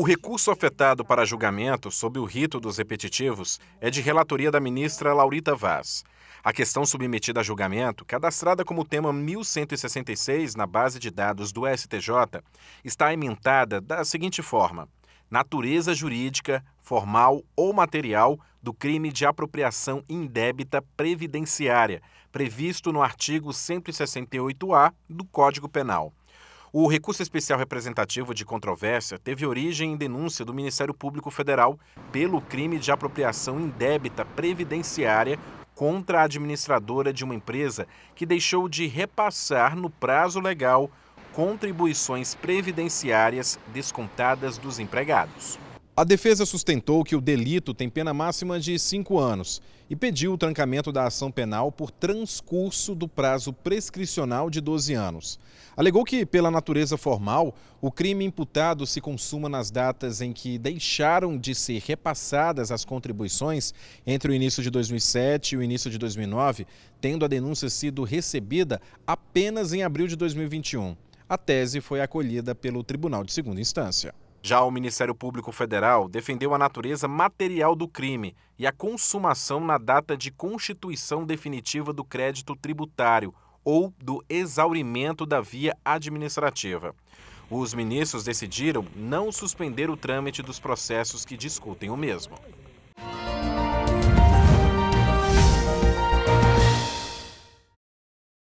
O recurso afetado para julgamento sob o rito dos repetitivos é de relatoria da ministra Laurita Vaz. A questão submetida a julgamento, cadastrada como tema 1166 na base de dados do STJ, está ementada da seguinte forma: natureza jurídica, formal ou material do crime de apropriação indébita previdenciária, previsto no artigo 168-A do Código Penal. O recurso especial representativo de controvérsia teve origem em denúncia do Ministério Público Federal pelo crime de apropriação indébita previdenciária contra a administradora de uma empresa que deixou de repassar no prazo legal contribuições previdenciárias descontadas dos empregados. A defesa sustentou que o delito tem pena máxima de cinco anos e pediu o trancamento da ação penal por transcurso do prazo prescricional de 12 anos. Alegou que, pela natureza formal, o crime imputado se consuma nas datas em que deixaram de ser repassadas as contribuições entre o início de 2007 e o início de 2009, tendo a denúncia sido recebida apenas em abril de 2021. A tese foi acolhida pelo Tribunal de Segunda Instância. Já o Ministério Público Federal defendeu a natureza material do crime e a consumação na data de constituição definitiva do crédito tributário ou do exaurimento da via administrativa. Os ministros decidiram não suspender o trâmite dos processos que discutem o mesmo.